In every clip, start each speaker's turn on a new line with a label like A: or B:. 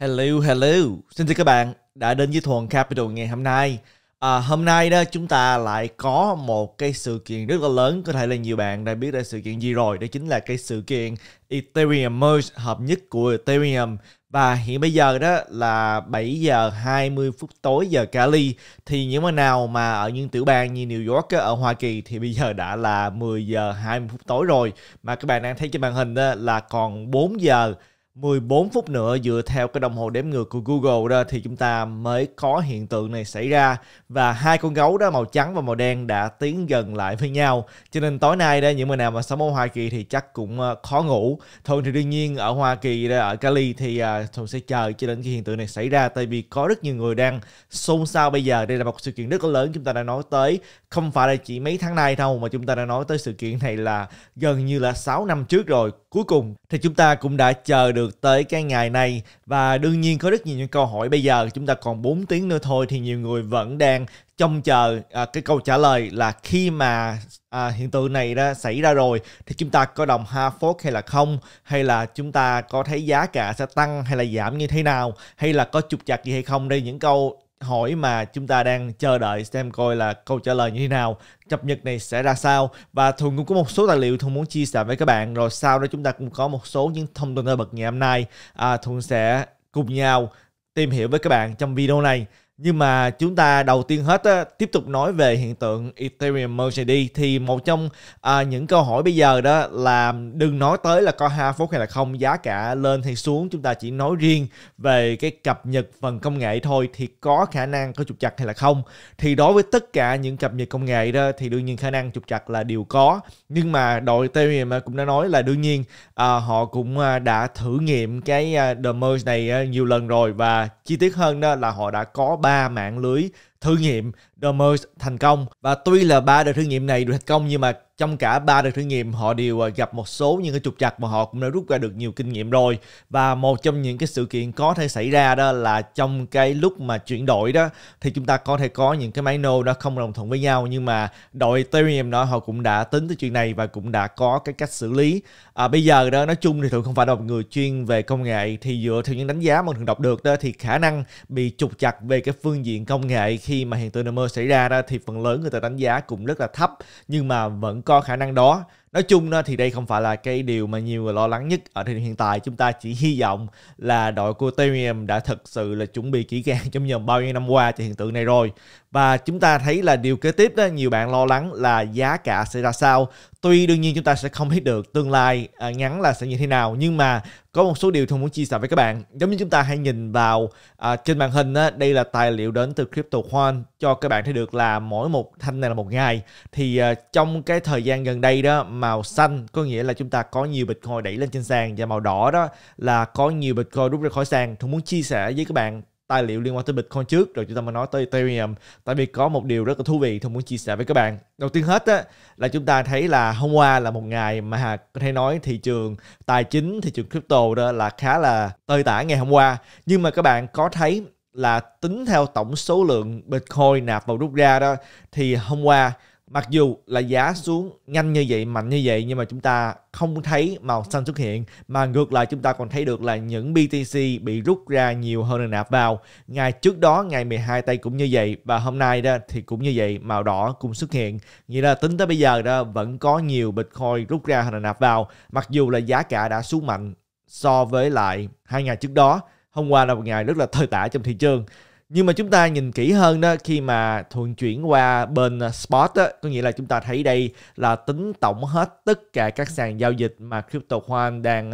A: Hello, hello. Xin chào các bạn đã đến với Thuần Capital ngày hôm nay. À, hôm nay đó chúng ta lại có một cái sự kiện rất là lớn có thể là nhiều bạn đã biết là sự kiện gì rồi đó chính là cái sự kiện Ethereum merge hợp nhất của Ethereum và hiện bây giờ đó là 7 giờ 20 phút tối giờ Cali thì những mà nào mà ở những tiểu bang như New York ở Hoa Kỳ thì bây giờ đã là 10 giờ 20 phút tối rồi mà các bạn đang thấy trên màn hình đó là còn 4 giờ 14 phút nữa dựa theo cái đồng hồ đếm ngược của Google đó thì chúng ta mới có hiện tượng này xảy ra và hai con gấu đó màu trắng và màu đen đã tiến gần lại với nhau cho nên tối nay đó những người nào mà sống ở Hoa Kỳ thì chắc cũng ờ, khó ngủ Thôi thì đương nhiên ở Hoa Kỳ ở Cali thì à, thường sẽ chờ cho đến khi hiện tượng này xảy ra tại vì có rất nhiều người đang xôn xao bây giờ đây là một sự kiện rất lớn chúng ta đã nói tới không phải là chỉ mấy tháng nay đâu mà chúng ta đã nói tới sự kiện này là gần như là 6 năm trước rồi cuối cùng thì chúng ta cũng đã chờ được được tới cái ngày này và đương nhiên có rất nhiều những câu hỏi bây giờ chúng ta còn 4 tiếng nữa thôi thì nhiều người vẫn đang trông chờ à, cái câu trả lời là khi mà à, hiện tượng này đã xảy ra rồi thì chúng ta có đồng ha phốt hay là không hay là chúng ta có thấy giá cả sẽ tăng hay là giảm như thế nào hay là có trục chặt gì hay không đây những câu hỏi mà chúng ta đang chờ đợi xem coi là câu trả lời như thế nào cập nhật này sẽ ra sao và Thuận cũng có một số tài liệu Thuận muốn chia sẻ với các bạn rồi sau đó chúng ta cũng có một số những thông tin nổi bật ngày hôm nay à, Thuận sẽ cùng nhau tìm hiểu với các bạn trong video này nhưng mà chúng ta đầu tiên hết á, tiếp tục nói về hiện tượng Ethereum Merge ID thì một trong à, những câu hỏi bây giờ đó là đừng nói tới là có hai phút hay là không giá cả lên hay xuống chúng ta chỉ nói riêng về cái cập nhật phần công nghệ thôi thì có khả năng có trục chặt hay là không thì đối với tất cả những cập nhật công nghệ đó thì đương nhiên khả năng trục chặt là điều có nhưng mà đội Ethereum cũng đã nói là đương nhiên à, họ cũng à, đã thử nghiệm cái à, The Merge này à, nhiều lần rồi và chi tiết hơn đó là họ đã có ba mạng lưới thử nghiệm Dormer thành công và tuy là ba đợt thử nghiệm này được thành công nhưng mà trong cả ba đợt thử nghiệm họ đều à, gặp một số những cái trục trặc mà họ cũng đã rút ra được nhiều kinh nghiệm rồi và một trong những cái sự kiện có thể xảy ra đó là trong cái lúc mà chuyển đổi đó thì chúng ta có thể có những cái máy nô nó không đồng thuận với nhau nhưng mà đội Ethereum đó họ cũng đã tính tới chuyện này và cũng đã có cái cách xử lý à, bây giờ đó nói chung thì thường không phải là một người chuyên về công nghệ thì dựa theo những đánh giá mà thường đọc được đó thì khả năng bị trục trặc về cái phương diện công nghệ khi mà hiện tượng mơ xảy ra đó thì phần lớn người ta đánh giá cũng rất là thấp nhưng mà vẫn có khả năng đó nói chung thì đây không phải là cái điều mà nhiều người lo lắng nhất ở thời điểm hiện tại chúng ta chỉ hy vọng là đội của Ethereum đã thực sự là chuẩn bị kỹ càng trong vòng bao nhiêu năm qua cho hiện tượng này rồi và chúng ta thấy là điều kế tiếp đó nhiều bạn lo lắng là giá cả sẽ ra sao tuy đương nhiên chúng ta sẽ không biết được tương lai à, ngắn là sẽ như thế nào nhưng mà có một số điều tôi muốn chia sẻ với các bạn giống như chúng ta hãy nhìn vào à, trên màn hình á, đây là tài liệu đến từ crypto CryptoCoin cho các bạn thấy được là mỗi một thanh này là một ngày thì à, trong cái thời gian gần đây đó màu xanh có nghĩa là chúng ta có nhiều bitcoin đẩy lên trên sàn và màu đỏ đó là có nhiều bitcoin rút ra khỏi sàn tôi muốn chia sẻ với các bạn tài liệu liên quan tới Bitcoin trước rồi chúng ta mới nói tới Ethereum tại vì có một điều rất là thú vị tôi muốn chia sẻ với các bạn đầu tiên hết á, là chúng ta thấy là hôm qua là một ngày mà có thể nói thị trường tài chính thị trường crypto đó là khá là tơi tả ngày hôm qua nhưng mà các bạn có thấy là tính theo tổng số lượng Bitcoin nạp vào rút ra đó thì hôm qua Mặc dù là giá xuống nhanh như vậy, mạnh như vậy nhưng mà chúng ta không thấy màu xanh xuất hiện mà ngược lại chúng ta còn thấy được là những BTC bị rút ra nhiều hơn là nạp vào. Ngày trước đó ngày 12 tây cũng như vậy và hôm nay đó thì cũng như vậy màu đỏ cũng xuất hiện. Nghĩa là tính tới bây giờ đó vẫn có nhiều Bitcoin rút ra hơn là nạp vào mặc dù là giá cả đã xuống mạnh so với lại hai ngày trước đó. Hôm qua là một ngày rất là thời tả trong thị trường nhưng mà chúng ta nhìn kỹ hơn đó khi mà thuận chuyển qua bên spot đó, có nghĩa là chúng ta thấy đây là tính tổng hết tất cả các sàn giao dịch mà crypto khoan đang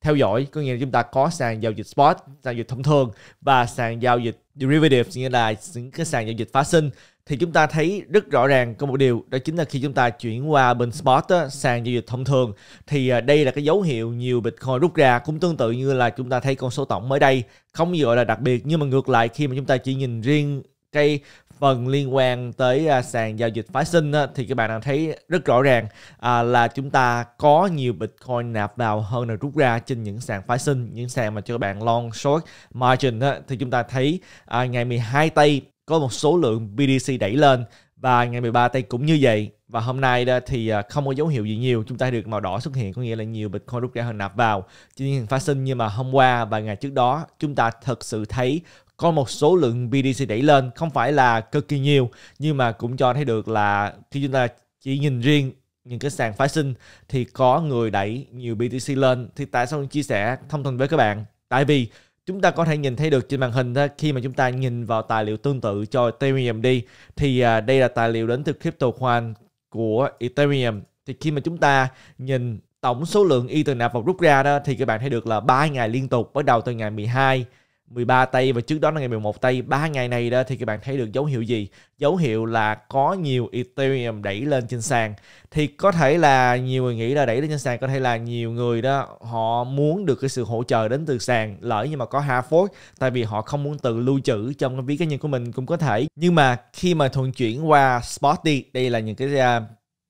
A: theo dõi có nghĩa là chúng ta có sàn giao dịch spot sàn giao dịch thông thường và sàn giao dịch derivatives nghĩa là những cái sàn giao dịch phát sinh thì chúng ta thấy rất rõ ràng có một điều đó chính là khi chúng ta chuyển qua bên spot á, sàn giao dịch thông thường thì à, đây là cái dấu hiệu nhiều bitcoin rút ra cũng tương tự như là chúng ta thấy con số tổng mới đây không gì gọi là đặc biệt nhưng mà ngược lại khi mà chúng ta chỉ nhìn riêng cái phần liên quan tới à, sàn giao dịch phái sinh á, thì các bạn đang thấy rất rõ ràng à, là chúng ta có nhiều bitcoin nạp vào hơn là rút ra trên những sàn phái sinh những sàn mà cho các bạn long short margin á, thì chúng ta thấy à, ngày 12 tây có một số lượng BDC đẩy lên và ngày 13 tây cũng như vậy và hôm nay thì à, không có dấu hiệu gì nhiều chúng ta được màu đỏ xuất hiện có nghĩa là nhiều Bitcoin rút ra hơn nạp vào tuy nhiên phát sinh nhưng mà hôm qua và ngày trước đó chúng ta thật sự thấy có một số lượng BDC đẩy lên không phải là cực kỳ nhiều nhưng mà cũng cho thấy được là khi chúng ta chỉ nhìn riêng những cái sàn phái sinh thì có người đẩy nhiều BTC lên thì tại sao chia sẻ thông tin với các bạn tại vì chúng ta có thể nhìn thấy được trên màn hình đó, khi mà chúng ta nhìn vào tài liệu tương tự cho Ethereum đi thì à, đây là tài liệu đến từ CryptoQuant của Ethereum thì khi mà chúng ta nhìn tổng số lượng Ether nạp vào rút ra đó thì các bạn thấy được là 3 ngày liên tục bắt đầu từ ngày 12 13 tây và trước đó là ngày 11 tây 3 ngày này đó thì các bạn thấy được dấu hiệu gì dấu hiệu là có nhiều Ethereum đẩy lên trên sàn thì có thể là nhiều người nghĩ là đẩy lên trên sàn có thể là nhiều người đó họ muốn được cái sự hỗ trợ đến từ sàn lỡ nhưng mà có ha fork tại vì họ không muốn tự lưu trữ trong cái ví cá nhân của mình cũng có thể nhưng mà khi mà thuận chuyển qua spot đây là những cái uh,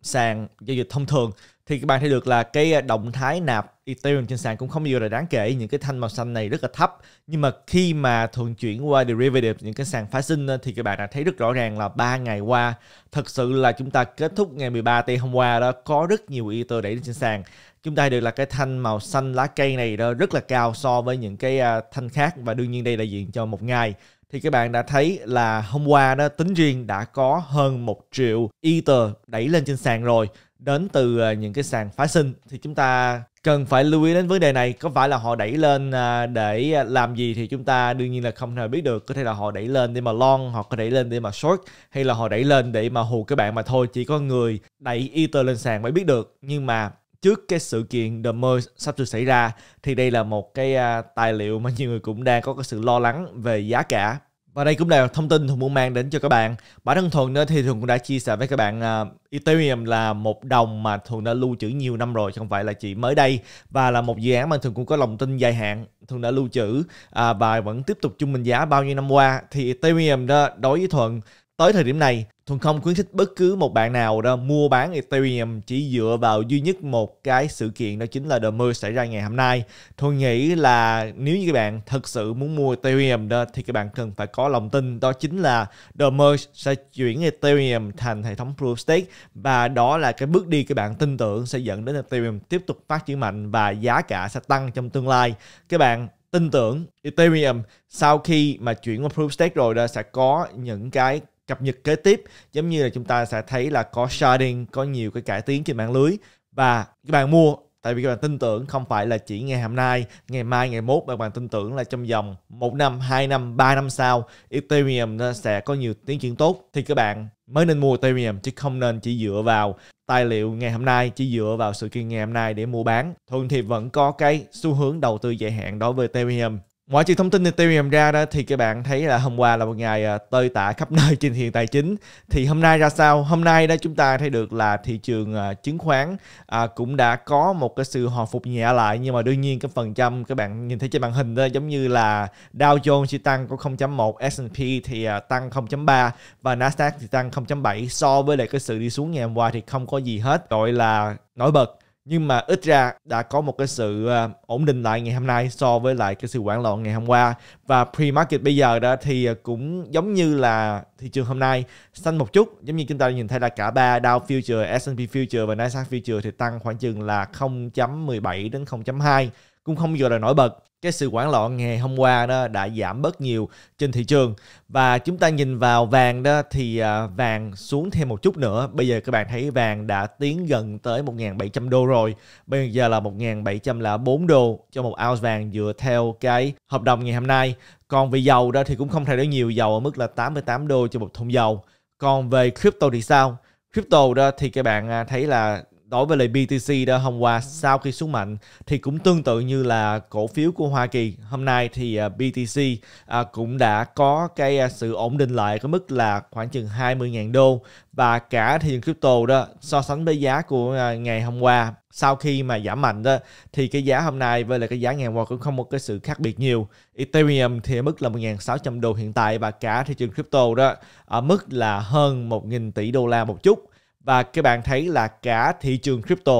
A: sàn giao dịch thông thường thì các bạn thấy được là cái à, động thái nạp Ethereum trên sàn cũng không nhiều là đáng kể những cái thanh màu xanh này rất là thấp nhưng mà khi mà thường chuyển qua derivative những cái sàn phái sinh à, thì các bạn đã thấy rất rõ ràng là ba ngày qua thật sự là chúng ta kết thúc ngày 13 tây hôm qua đó có rất nhiều Ether đẩy lên trên sàn chúng ta được là cái thanh màu xanh lá cây này đó rất là cao so với những cái à, thanh khác và đương nhiên đây đại diện cho một ngày thì các bạn đã thấy là hôm qua đó tính riêng đã có hơn một triệu Ether đẩy lên trên sàn rồi đến từ ờ, những cái sàn phái sinh thì chúng ta cần phải lưu ý đến vấn đề này có phải là họ đẩy lên à, để làm gì thì chúng ta đương nhiên là không thể biết được có thể là họ đẩy lên để mà long hoặc có đẩy lên để mà short hay là họ đẩy lên để mà hù các bạn mà thôi chỉ có người đẩy ether lên sàn mới biết được nhưng mà trước cái sự kiện The Merge sắp được xảy ra thì đây là một cái à, tài liệu mà nhiều người cũng đang có cái sự lo lắng về giá cả và đây cũng là thông tin Thuận muốn mang đến cho các bạn. Bản thân Thuận thì Thuận cũng đã chia sẻ với các bạn uh, Ethereum là một đồng mà Thuận đã lưu trữ nhiều năm rồi, không phải là chỉ mới đây. Và là một dự án mà Thuận cũng có lòng tin dài hạn. Thuận đã lưu trữ uh, và vẫn tiếp tục trung bình giá bao nhiêu năm qua. Thì Ethereum đó đối với Thuận Tới thời điểm này, Thuần không khuyến khích bất cứ một bạn nào đó mua bán Ethereum chỉ dựa vào duy nhất một cái sự kiện đó chính là The Merge xảy ra ngày hôm nay. Thuần nghĩ là nếu như các bạn thật sự muốn mua Ethereum đó thì các bạn cần phải có lòng tin đó chính là The Merge sẽ chuyển Ethereum thành hệ thống Proof Stake và đó là cái bước đi các bạn tin tưởng sẽ dẫn đến Ethereum tiếp tục phát triển mạnh và giá cả sẽ tăng trong tương lai. Các bạn tin tưởng Ethereum sau khi mà chuyển qua Proof Stake rồi đó sẽ có những cái cập nhật kế tiếp giống như là chúng ta sẽ thấy là có sharding có nhiều cái cải tiến trên mạng lưới và các bạn mua tại vì các bạn tin tưởng không phải là chỉ ngày hôm nay ngày mai ngày mốt mà các bạn tin tưởng là trong vòng một năm 2 năm 3 năm sau Ethereum nó sẽ có nhiều tiến triển tốt thì các bạn mới nên mua Ethereum chứ không nên chỉ dựa vào tài liệu ngày hôm nay chỉ dựa vào sự kiện ngày hôm nay để mua bán thường thì vẫn có cái xu hướng đầu tư dài hạn đối với Ethereum Ngoại trừ thông tin Ethereum ra đó thì các bạn thấy là hôm qua là một ngày à, tơi tả khắp nơi trên thị tài chính. Thì hôm nay ra sao? Hôm nay đó chúng ta thấy được là thị trường à, chứng khoán à, cũng đã có một cái sự hồi phục nhẹ lại nhưng mà đương nhiên cái phần trăm các bạn nhìn thấy trên màn hình đó giống như là Dow Jones chỉ tăng có 0.1, S&P thì tăng 0.3 và Nasdaq thì tăng 0.7 so với lại cái sự đi xuống ngày hôm qua thì không có gì hết gọi là nổi bật nhưng mà ít ra đã có một cái sự ờ, ổn định lại ngày hôm nay so với lại cái sự hoảng loạn ngày hôm qua và pre-market bây giờ đó thì ờ, cũng giống như là thị trường hôm nay xanh một chút giống như chúng ta nhìn thấy là cả ba Dow Future, S&P Future và Nasdaq Future thì tăng khoảng chừng là 0.17 đến 0.2 cũng không gọi là nổi bật cái sự quản loạn ngày hôm qua đó đã giảm bớt nhiều trên thị trường và chúng ta nhìn vào vàng đó thì à, vàng xuống thêm một chút nữa bây giờ các bạn thấy vàng đã tiến gần tới 1.700 đô rồi bây giờ là 1.704 đô cho một ounce vàng dựa theo cái hợp đồng ngày hôm nay còn về dầu đó thì cũng không thay đổi nhiều dầu ở mức là 88 đô cho một thùng dầu còn về crypto thì sao crypto đó thì các bạn à, thấy là đối với lại BTC đó hôm qua sau khi xuống mạnh thì cũng tương tự như là cổ phiếu của Hoa Kỳ hôm nay thì à, BTC à, cũng đã có cái à, sự ổn định lại có mức là khoảng chừng 20.000 đô và cả thị trường crypto đó so sánh với giá của ngày hôm qua sau khi mà giảm mạnh đó thì cái giá hôm nay với lại cái giá ngày hôm qua cũng không có cái sự khác biệt nhiều Ethereum thì ở mức là 1.600 đô hiện tại và cả thị trường crypto đó ở mức là hơn 1.000 tỷ đô la một chút và các bạn thấy là cả thị trường crypto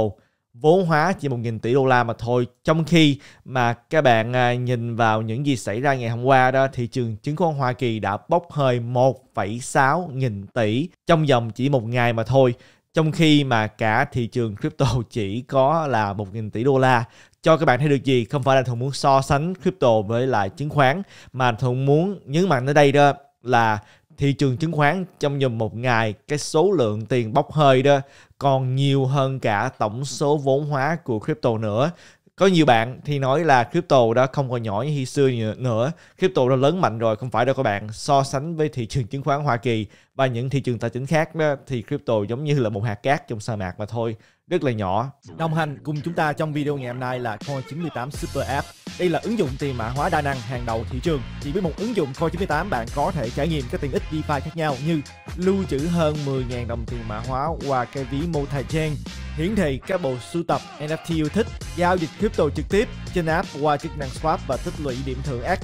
A: vốn hóa chỉ 1.000 tỷ đô la mà thôi trong khi mà các bạn à, nhìn vào những gì xảy ra ngày hôm qua đó thị trường chứng khoán Hoa Kỳ đã bốc hơi 1,6 nghìn tỷ trong vòng chỉ một ngày mà thôi trong khi mà cả thị trường crypto chỉ có là 1.000 tỷ đô la cho các bạn thấy được gì không phải là thuận muốn so sánh crypto với lại chứng khoán mà thuận muốn nhấn mạnh ở đây đó là thị trường chứng khoán trong vòng một ngày cái số lượng tiền bốc hơi đó còn nhiều hơn cả tổng số vốn hóa của crypto nữa có nhiều bạn thì nói là crypto đã không còn nhỏ như khi xưa nữa crypto đã lớn mạnh rồi không phải đâu các bạn so sánh với thị trường chứng khoán Hoa Kỳ và những thị trường tài chính khác đó, thì crypto giống như là một hạt cát trong sa mạc mà thôi rất là nhỏ đồng hành cùng chúng ta trong video ngày hôm nay là Coin 98 Super App đây là ứng dụng tiền mã hóa đa năng hàng đầu thị trường chỉ với một ứng dụng Coin 98 bạn có thể trải nghiệm các tiện ích DeFi khác nhau như lưu trữ hơn 10.000 đồng tiền mã hóa qua cái ví multi-chain hiển thị các bộ sưu tập NFT yêu thích giao dịch crypto trực tiếp trên app qua chức năng swap và tích lũy điểm thưởng X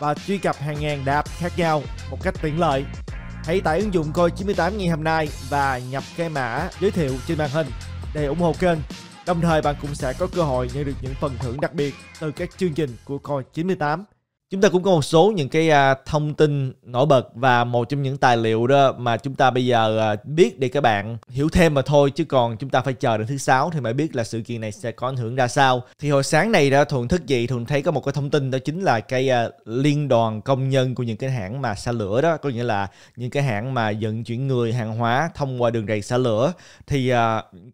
A: và truy cập hàng ngàn đạp khác nhau một cách tiện lợi Hãy tải ứng dụng coi 98 ngày hôm nay và nhập cái mã giới thiệu trên màn hình để ủng hộ kênh. Đồng thời bạn cũng sẽ có cơ hội nhận được những phần thưởng đặc biệt từ các chương trình của Coi 98 chúng ta cũng có một số những cái à, thông tin nổi bật và một trong những tài liệu đó mà chúng ta bây giờ à, biết để các bạn hiểu thêm mà thôi chứ còn chúng ta phải chờ đến thứ sáu thì mới biết là sự kiện này sẽ có ảnh hưởng ra sao thì hồi sáng này đó thuận thức gì thuận thấy có một cái thông tin đó chính là cái à, liên đoàn công nhân của những cái hãng mà xả lửa đó có nghĩa là những cái hãng mà vận chuyển người hàng hóa thông qua đường rầy xả lửa thì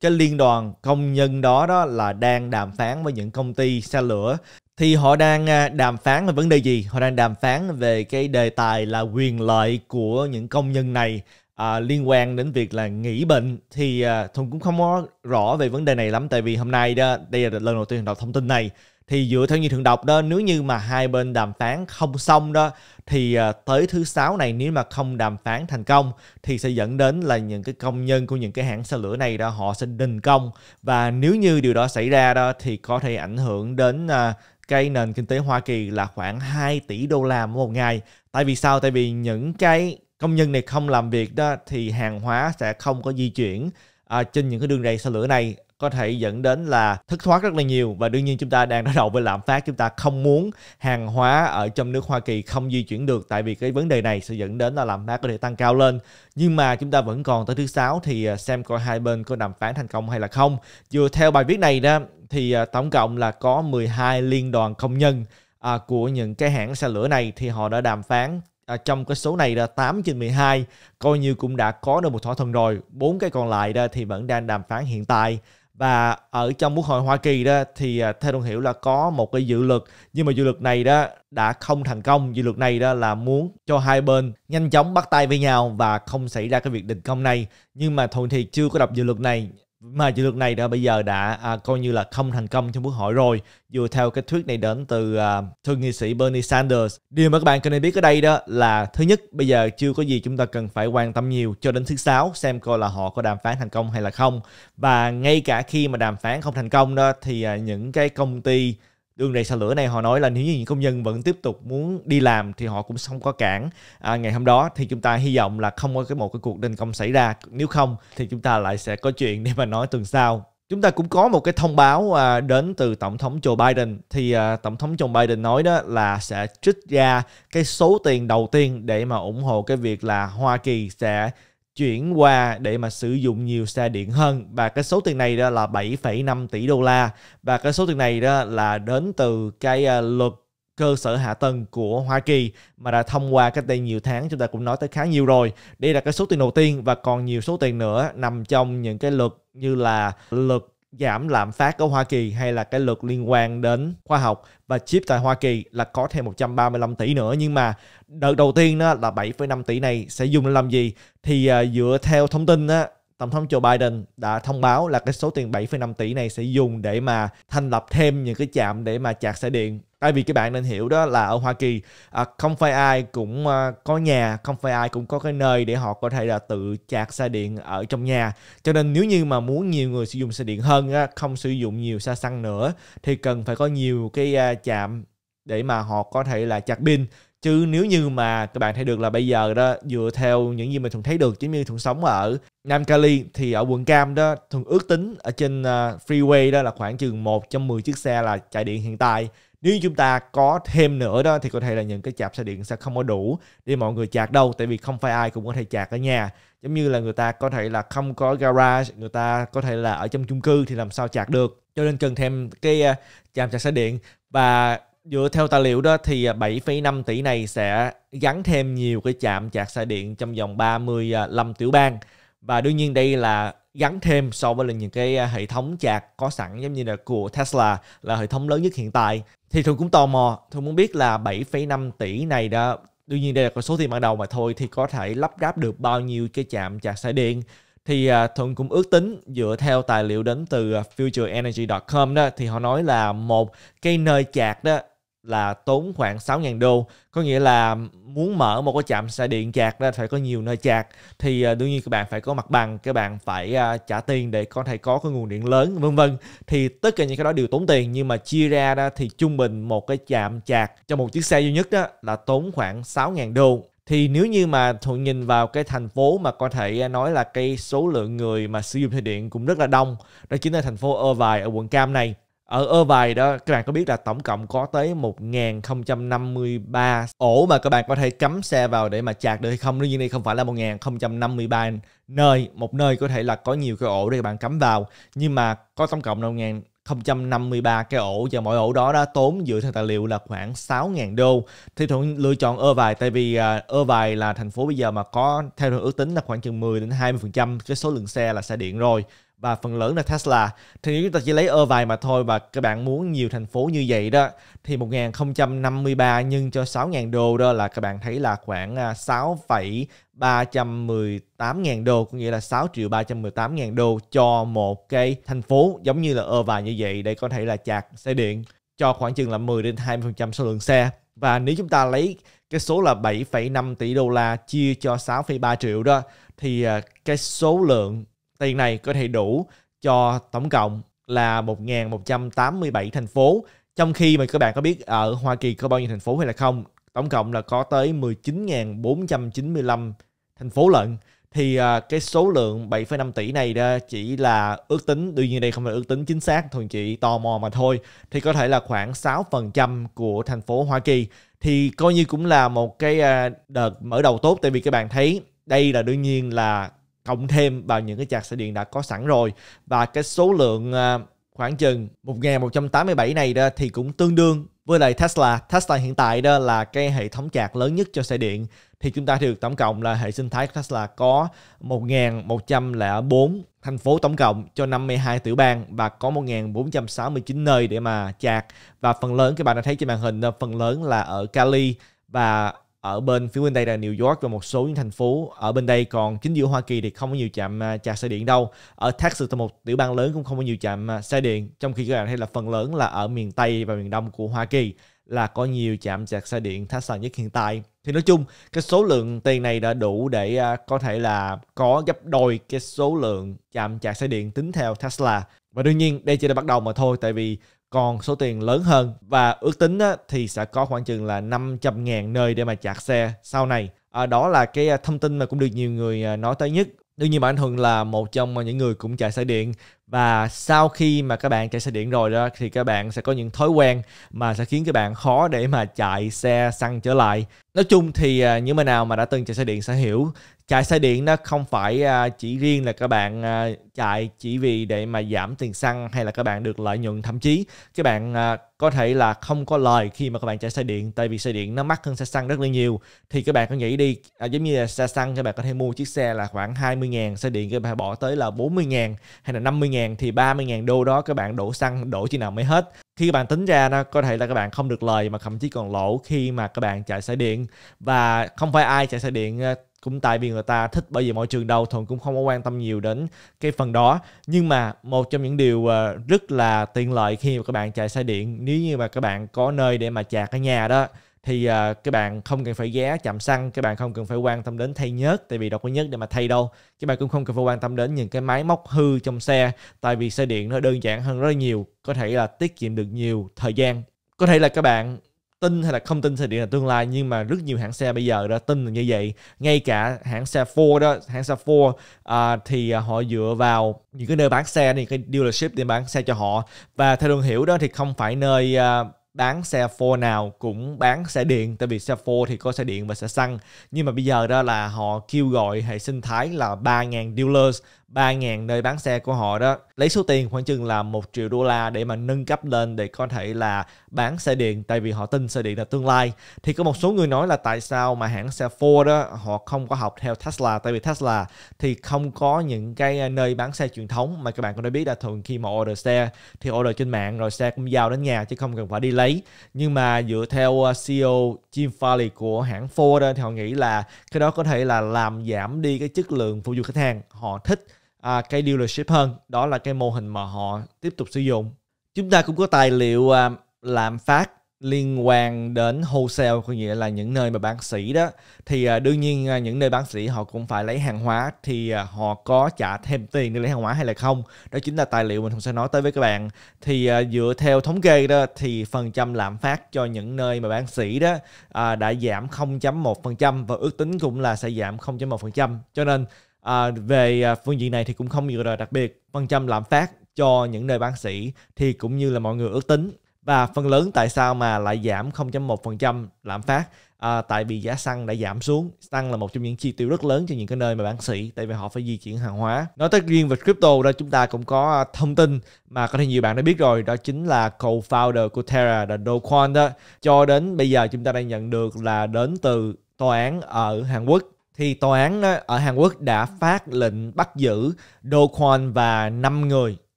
A: cái liên đoàn công nhân đó đó là đang đàm phán với những công ty xe lửa thì họ đang à, đàm phán về vấn đề gì họ đang đàm phán về cái đề tài là quyền lợi của những công nhân này à, liên quan đến việc là nghỉ bệnh thì à, thuần cũng không có rõ về vấn đề này lắm tại vì hôm nay đó đây là lần đầu tiên đọc thông tin này thì dựa theo như thường đọc đó nếu như mà hai bên đàm phán không xong đó thì à, tới thứ sáu này nếu mà không đàm phán thành công thì sẽ dẫn đến là những cái công nhân của những cái hãng xe lửa này đó họ sẽ đình công và nếu như điều đó xảy ra đó thì có thể ảnh hưởng đến à, cái nền kinh tế Hoa Kỳ là khoảng 2 tỷ đô la một ngày. Tại vì sao? Tại vì những cái công nhân này không làm việc đó thì hàng hóa sẽ không có di chuyển à, trên những cái đường ray xe lửa này có thể dẫn đến là thất thoát rất là nhiều và đương nhiên chúng ta đang đối đầu với lạm phát chúng ta không muốn hàng hóa ở trong nước Hoa Kỳ không di chuyển được tại vì cái vấn đề này sẽ dẫn đến là lạm phát có thể tăng cao lên nhưng mà chúng ta vẫn còn tới thứ sáu thì à, xem coi hai bên có đàm phán thành công hay là không vừa theo bài viết này đó thì à, tổng cộng là có 12 liên đoàn công nhân à, của những cái hãng xe lửa này thì họ đã đàm phán à, trong cái số này là 8 trên 12 coi như cũng đã có được một thỏa thuận rồi bốn cái còn lại đó thì vẫn đang đàm phán hiện tại và ở trong quốc hội Hoa Kỳ đó thì theo tôi hiểu là có một cái dự luật nhưng mà dự luật này đó đã không thành công dự luật này đó là muốn cho hai bên nhanh chóng bắt tay với nhau và không xảy ra cái việc đình công này nhưng mà thuận thì chưa có đọc dự luật này mà dự luật này đã bây giờ đã à, coi như là không thành công trong quốc hội rồi dựa theo cái thuyết này đến từ à, thượng nghị sĩ Bernie Sanders điều mà các bạn cần nên biết ở đây đó là thứ nhất bây giờ chưa có gì chúng ta cần phải quan tâm nhiều cho đến thứ sáu xem coi là họ có đàm phán thành công hay là không và ngay cả khi mà đàm phán không thành công đó thì à, những cái công ty đường rầy xà lửa này họ nói là nếu như những công nhân vẫn tiếp tục muốn đi làm thì họ cũng không có cản à, ngày hôm đó thì chúng ta hy vọng là không có cái một cái cuộc đình công xảy ra nếu không thì chúng ta lại sẽ có chuyện để mà nói tuần sau chúng ta cũng có một cái thông báo à, đến từ tổng thống Joe Biden thì à, tổng thống Joe Biden nói đó là sẽ trích ra cái số tiền đầu tiên để mà ủng hộ cái việc là Hoa Kỳ sẽ chuyển qua để mà sử dụng nhiều xe điện hơn và cái số tiền này đó là 7,5 tỷ đô la và cái số tiền này đó là đến từ cái à, luật cơ sở hạ tầng của Hoa Kỳ mà đã thông qua cách đây nhiều tháng chúng ta cũng nói tới khá nhiều rồi. Đây là cái số tiền đầu tiên và còn nhiều số tiền nữa nằm trong những cái luật như là luật giảm lạm phát ở Hoa Kỳ hay là cái luật liên quan đến khoa học và chip tại Hoa Kỳ là có thêm 135 tỷ nữa nhưng mà đợt đầu tiên đó là 7,5 tỷ này sẽ dùng làm gì thì à, dựa theo thông tin đó, Tổng thống Joe Biden đã thông báo là cái số tiền 7,5 tỷ này sẽ dùng để mà thành lập thêm những cái chạm để mà chạc xe điện tại vì các bạn nên hiểu đó là ở Hoa Kỳ à, không phải ai cũng à, có nhà không phải ai cũng có cái nơi để họ có thể là tự chạc xe điện ở trong nhà cho nên nếu như mà muốn nhiều người sử dụng xe điện hơn á, không sử dụng nhiều xe xăng nữa thì cần phải có nhiều cái à, chạm để mà họ có thể là chạc pin chứ nếu như mà các bạn thấy được là bây giờ đó dựa theo những gì mình thường thấy được giống như thường sống ở Nam Cali thì ở quận Cam đó thường ước tính ở trên uh, freeway đó là khoảng chừng 1 trong 10 chiếc xe là chạy điện hiện tại nếu như chúng ta có thêm nữa đó thì có thể là những cái chạp xe điện sẽ không có đủ để mọi người chạc đâu tại vì không phải ai cũng có thể chạc ở nhà giống như là người ta có thể là không có garage người ta có thể là ở trong chung cư thì làm sao chạc được cho nên cần thêm cái à, chạm sạc xe điện và dựa theo tài liệu đó thì 7,5 à, tỷ này sẽ gắn thêm nhiều cái chạm sạc xe điện trong vòng 35 à, tiểu bang và đương nhiên đây là gắn thêm so với là những cái à, hệ thống chạc có sẵn giống như là của Tesla là hệ thống lớn nhất hiện tại thì thường cũng tò mò thường muốn biết là 7,5 tỷ này đó đương nhiên đây là con số tiền ban đầu mà thôi thì có thể lắp ráp được bao nhiêu cái chạm sạc xe điện thì à, thuận cũng ước tính dựa theo tài liệu đến từ à, futureenergy.com đó thì họ nói là một cái nơi chạc đó là tốn khoảng 6.000 đô có nghĩa là muốn mở một cái trạm xe điện chạc ra phải có nhiều nơi chạc thì à, đương nhiên các bạn phải có mặt bằng các bạn phải à, trả tiền để có thể có cái nguồn điện lớn vân vân thì tất cả những cái đó đều tốn tiền nhưng mà chia ra đó thì trung bình một cái trạm chạc cho một chiếc xe duy nhất đó là tốn khoảng 6.000 đô thì nếu như mà thuận nhìn vào cái thành phố mà có thể à, nói là cái số lượng người mà sử dụng xe điện cũng rất là đông đó chính là thành phố Irvine ở quận Cam này ở ơ vài đó các bạn có biết là tổng cộng có tới 1053 ổ mà các bạn có thể cắm xe vào để mà chạc được hay không đương nhiên đây không phải là 1053 nơi một nơi có thể là có nhiều cái ổ để các bạn cắm vào nhưng mà có tổng cộng là 1053 cái ổ và mỗi ổ đó đã tốn dựa theo tài liệu là khoảng 6.000 đô thì thuận lựa chọn ơ vài tại vì à, ơ vài là thành phố bây giờ mà có theo ước tính là khoảng chừng 10 đến 20 cái số lượng xe là xe điện rồi và phần lớn là Tesla. Thì nếu chúng ta chỉ lấy ơ vài mà thôi và các bạn muốn nhiều thành phố như vậy đó thì 1053 nhân cho 6.000 đô đó là các bạn thấy là khoảng 6,318.000 à, đô có nghĩa là 6 triệu 318.000 đô cho một cái thành phố giống như là ơ vài như vậy để có thể là chạc xe điện cho khoảng chừng là 10 đến 20% số lượng xe. Và nếu chúng ta lấy cái số là 7,5 tỷ đô la chia cho 6,3 triệu đó thì à, cái số lượng Tiền này có thể đủ cho tổng cộng là 1.187 thành phố. Trong khi mà các bạn có biết ở Hoa Kỳ có bao nhiêu thành phố hay là không, tổng cộng là có tới 19.495 thành phố lận. Thì à, cái số lượng 7,5 tỷ này đó chỉ là ước tính, đương nhiên đây không phải ước tính chính xác, thuần chỉ tò mò mà thôi. Thì có thể là khoảng 6% của thành phố Hoa Kỳ. Thì coi như cũng là một cái à, đợt mở đầu tốt tại vì các bạn thấy đây là đương nhiên là cộng thêm vào những cái chạc xe điện đã có sẵn rồi và cái số lượng à, khoảng chừng 1187 này đó thì cũng tương đương với lại Tesla. Tesla hiện tại đó là cái hệ thống chạc lớn nhất cho xe điện thì chúng ta được tổng cộng là hệ sinh thái Tesla có 1.104 thành phố tổng cộng cho 52 tiểu bang và có 1.469 nơi để mà chạc và phần lớn các bạn đã thấy trên màn hình phần lớn là ở Cali và ở bên phía bên đây là New York và một số những thành phố ở bên đây còn chính giữa Hoa Kỳ thì không có nhiều trạm à, sạc xe điện đâu ở Texas là một tiểu bang lớn cũng không có nhiều trạm xe à, điện trong khi các bạn thấy là phần lớn là ở miền Tây và miền Đông của Hoa Kỳ là có nhiều trạm sạc xe điện Tesla nhất hiện tại thì nói chung cái số lượng tiền này đã đủ để à, có thể là có gấp đôi cái số lượng trạm sạc xe điện tính theo Tesla và đương nhiên đây chỉ là bắt đầu mà thôi tại vì còn số tiền lớn hơn và ước tính thì sẽ có khoảng chừng là 500.000 nơi để mà chạc xe sau này. À, đó là cái à, thông tin mà cũng được nhiều người à, nói tới nhất. Đương nhiên bạn Thuận là một trong những người cũng chạy xe điện và sau khi mà các bạn chạy xe điện rồi đó thì các bạn sẽ có những thói quen mà sẽ khiến các bạn khó để mà chạy xe xăng trở lại. Nói chung thì à, những người nào mà đã từng chạy xe điện sẽ hiểu chạy xe điện nó không phải à, chỉ riêng là các bạn à, chạy chỉ vì để mà giảm tiền xăng hay là các bạn được lợi nhuận thậm chí các bạn à, có thể là không có lời khi mà các bạn chạy xe điện tại vì xe điện nó mắc hơn xe xăng rất là nhiều thì các bạn có nghĩ đi giống như là xe xăng các bạn có thể mua chiếc xe là khoảng 20 ngàn xe điện các bạn bỏ tới là 40 ngàn hay là 50 ngàn thì 30 ngàn đô đó các bạn đổ xăng đổ chi nào mới hết khi các bạn tính ra nó có thể là các bạn không được lời mà thậm chí còn lỗ khi mà các bạn chạy xe điện và không phải ai chạy xe điện cũng tại vì người ta thích bởi vì mọi trường đầu thường cũng không có quan tâm nhiều đến cái phần đó nhưng mà một trong những điều ờ, rất là tiện lợi khi mà các bạn chạy xe điện nếu như mà các bạn có nơi để mà chạc ở nhà đó thì uh, các bạn không cần phải ghé chạm xăng các bạn không cần phải quan tâm đến thay nhớt tại vì đâu có nhớt để mà thay đâu các bạn cũng không cần phải quan tâm đến những cái máy móc hư trong xe tại vì xe điện nó đơn giản hơn rất là nhiều có thể là tiết kiệm được nhiều thời gian có thể là các bạn tin hay là không tin xe điện là tương lai nhưng mà rất nhiều hãng xe bây giờ đã tin là như vậy ngay cả hãng xe Ford đó hãng xe Ford uh, thì à, họ dựa vào những cái nơi bán xe này cái dealership để bán xe cho họ và theo đường hiểu đó thì không phải nơi uh, bán xe Ford nào cũng bán xe điện tại vì xe Ford thì có xe điện và xe xăng nhưng mà bây giờ đó là họ kêu gọi hệ sinh thái là 3.000 dealers 3.000 nơi bán xe của họ đó lấy số tiền khoảng chừng là một triệu đô la để mà nâng cấp lên để có thể là bán xe điện tại vì họ tin xe điện là tương lai thì có một số người nói là tại sao mà hãng xe Ford đó họ không có học theo Tesla tại vì Tesla thì không có những cái ờ, nơi bán xe truyền thống mà các bạn cũng đã biết là thường khi mà order xe thì order trên mạng rồi xe cũng giao đến nhà chứ không cần phải đi lấy nhưng mà dựa theo ờ, CEO Jim Farley của hãng Ford đó, thì họ nghĩ là cái đó có thể là làm giảm đi cái chất lượng phục vụ khách hàng họ thích à, cái dealership hơn đó là cái mô hình mà họ tiếp tục sử dụng chúng ta cũng có tài liệu à, làm phát liên quan đến wholesale có nghĩa là những nơi mà bán sỉ đó thì à, đương nhiên à, những nơi bán sỉ họ cũng phải lấy hàng hóa thì à, họ có trả thêm tiền để lấy hàng hóa hay là không đó chính là tài liệu mình cũng sẽ nói tới với các bạn thì à, dựa theo thống kê đó thì phần trăm lạm phát cho những nơi mà bán sỉ đó à, đã giảm 0.1% và ước tính cũng là sẽ giảm 0.1% cho nên À, về à, phương diện này thì cũng không nhiều rồi đặc biệt phần trăm lạm phát cho những nơi bán sỉ thì cũng như là mọi người ước tính và phần lớn tại sao mà lại giảm 0.1% lạm phát à, tại vì giá xăng đã giảm xuống xăng là một trong những chi tiêu rất lớn cho những cái nơi mà bán sỉ tại vì họ phải di chuyển hàng hóa nói tới riêng về crypto đó chúng ta cũng có à, thông tin mà có thể nhiều bạn đã biết rồi đó chính là co-founder của Terra là Dogecoin đó cho đến bây giờ chúng ta đang nhận được là đến từ tòa án ở Hàn Quốc thì tòa án ở Hàn Quốc đã phát lệnh bắt giữ Do Kwon và 5 người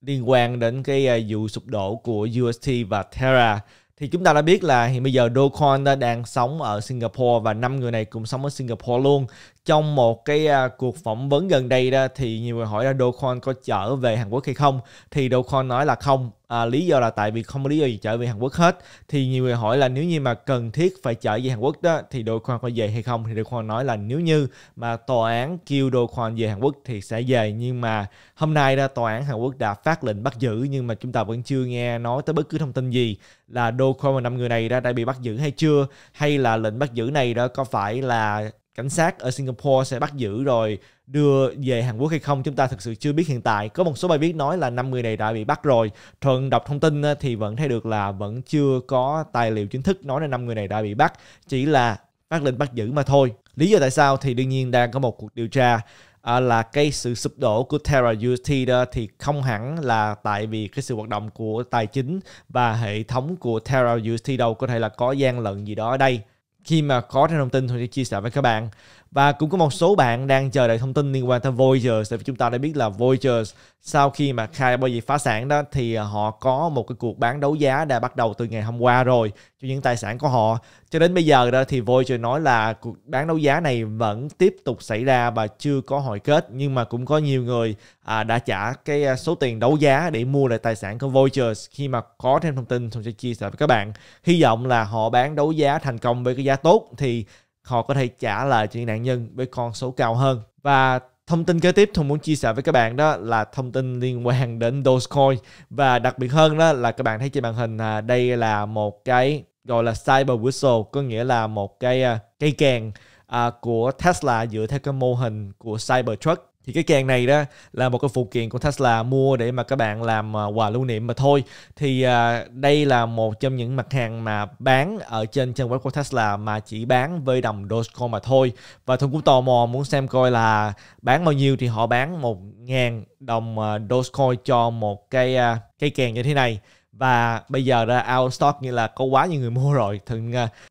A: liên quan đến cái à, vụ sụp đổ của UST và Terra. Thì chúng ta đã biết là hiện bây giờ Do Kwon đang sống ở Singapore và năm người này cũng sống ở Singapore luôn trong một cái uh, cuộc phỏng vấn gần đây đó thì nhiều người hỏi là Do Kwon có trở về Hàn Quốc hay không thì Do Kwon nói là không à, lý do là tại vì không có lý do gì trở về Hàn Quốc hết thì nhiều người hỏi là nếu như mà cần thiết phải trở về Hàn Quốc đó thì Do Kwon có về hay không thì Do Kwon nói là nếu như mà tòa án kêu Do Kwon về Hàn Quốc thì sẽ về nhưng mà hôm nay đó tòa án Hàn Quốc đã phát lệnh bắt giữ nhưng mà chúng ta vẫn chưa nghe nói tới bất cứ thông tin gì là Do Kwon và năm người này đã, đã bị bắt giữ hay chưa hay là lệnh bắt giữ này đó có phải là cảnh sát ở Singapore sẽ bắt giữ rồi đưa về Hàn Quốc hay không chúng ta thực sự chưa biết hiện tại. Có một số bài viết nói là 5 người này đã bị bắt rồi. Thuận đọc thông tin ờ, thì vẫn thấy được là vẫn chưa có tài liệu chính thức nói là 5 người này đã bị bắt, chỉ là phát lệnh bắt giữ mà thôi. Lý do tại sao thì đương nhiên đang có một cuộc điều tra à, là cái sự sụp đổ của Terra UST đó thì không hẳn là tại vì cái sự hoạt động của tài chính và hệ thống của Terra UST đâu có thể là có gian lận gì đó ở đây khi mà có thêm thông tin sẽ chia sẻ với các bạn và cũng có một số bạn đang chờ đợi thông tin liên quan tới Voyagers tại chúng ta đã biết là Voyagers sau khi mà khai bao gì phá sản đó thì ờ, họ có một cái cuộc bán đấu giá đã bắt đầu từ ngày hôm qua rồi cho những tài sản của họ cho đến bây giờ đó thì Voyager nói là cuộc bán đấu giá này vẫn tiếp tục xảy ra và chưa có hồi kết nhưng mà cũng có nhiều người à, đã trả cái à, số tiền đấu giá để mua lại tài sản của Voyager khi mà có thêm thông tin tôi sẽ chia sẻ với các bạn hy vọng là họ bán đấu giá thành công với cái giá tốt thì họ có thể trả lại cho những nạn nhân với con số cao hơn và thông tin kế tiếp tôi muốn chia sẻ với các bạn đó là thông tin liên quan đến Dogecoin và đặc biệt hơn đó là các bạn thấy trên màn hình à, đây là một cái gọi là cyber whistle có nghĩa là một cái uh, cây kèn uh, à, của Tesla dựa theo cái mô hình của Cybertruck thì cái kèn này đó là một cái phụ kiện của Tesla mua để mà các bạn làm à, quà lưu niệm mà thôi thì à, đây là một trong những mặt hàng mà bán ở trên trang web của Tesla mà chỉ bán với đồng Dogecoin mà thôi và tôi cũng tò mò muốn xem coi là bán bao nhiêu thì họ bán một ngàn đồng Dogecoin cho một cái cây kèn như thế này và bây giờ ra out stock nghĩa là có quá nhiều người mua rồi thì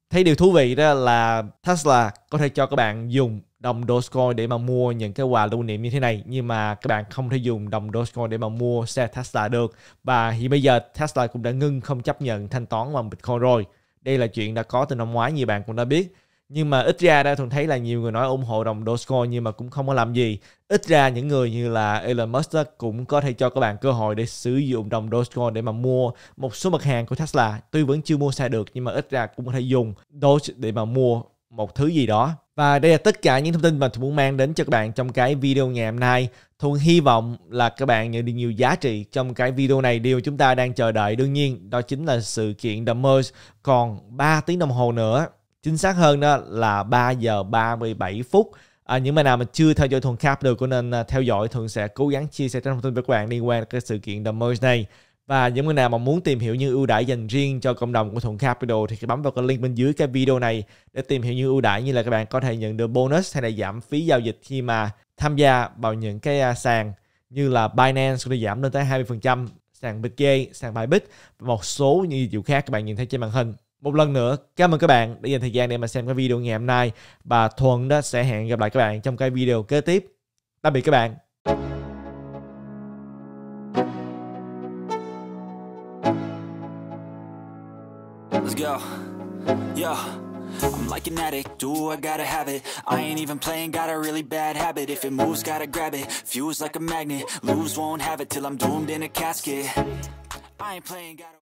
A: thấy điều thú vị đó là Tesla có thể cho các bạn dùng đồng Dogecoin để mà mua những cái quà lưu niệm như thế này nhưng mà các bạn không thể dùng đồng Dogecoin để mà mua xe Tesla được và hiện bây giờ Tesla cũng đã ngưng không chấp nhận thanh toán bằng Bitcoin rồi đây là chuyện đã có từ năm ngoái như bạn cũng đã biết nhưng mà ít ra đây thường thấy là nhiều người nói ủng hộ đồng Dogecoin nhưng mà cũng không có làm gì ít ra những người như là Elon Musk cũng có thể cho các bạn cơ hội để sử dụng đồng Dogecoin để mà mua một số mặt hàng của Tesla tuy vẫn chưa mua xe được nhưng mà ít ra cũng có thể dùng Doge để mà mua một thứ gì đó và đây là tất cả những thông tin mà tôi muốn mang đến cho các bạn trong cái video ngày hôm nay. Thuận hy vọng là các bạn nhận được nhiều giá trị trong cái video này. Điều chúng ta đang chờ đợi đương nhiên đó chính là sự kiện The Merge còn 3 tiếng đồng hồ nữa chính xác hơn đó là 3 giờ 37 phút À, những bạn nào mà chưa theo dõi thuần được, của nên à, theo dõi thường sẽ cố gắng chia sẻ thông tin với các bạn liên quan đến cái sự kiện The Merge này và những người nào mà muốn tìm hiểu những ưu đãi dành riêng cho cộng đồng của Thuận Capital thì bấm vào cái link bên dưới cái video này để tìm hiểu những ưu đãi như là các bạn có thể nhận được bonus hay là giảm phí giao dịch khi mà tham gia vào những cái à, sàn như là Binance có thể giảm lên tới 20%, sàn BitGay, sàn Bybit và một số những dịch vụ khác các bạn nhìn thấy trên màn hình một lần nữa cảm ơn các bạn đã dành thời gian để mà xem cái video ngày hôm nay và thuận đó sẽ hẹn gặp lại các bạn trong cái video kế tiếp tạm biệt các bạn go. Yo. I'm like an addict, do I gotta have it I ain't even playing, got a really bad habit If it moves, gotta grab it, fuse like a magnet Lose, won't have it till I'm doomed in a casket I ain't playing, gotta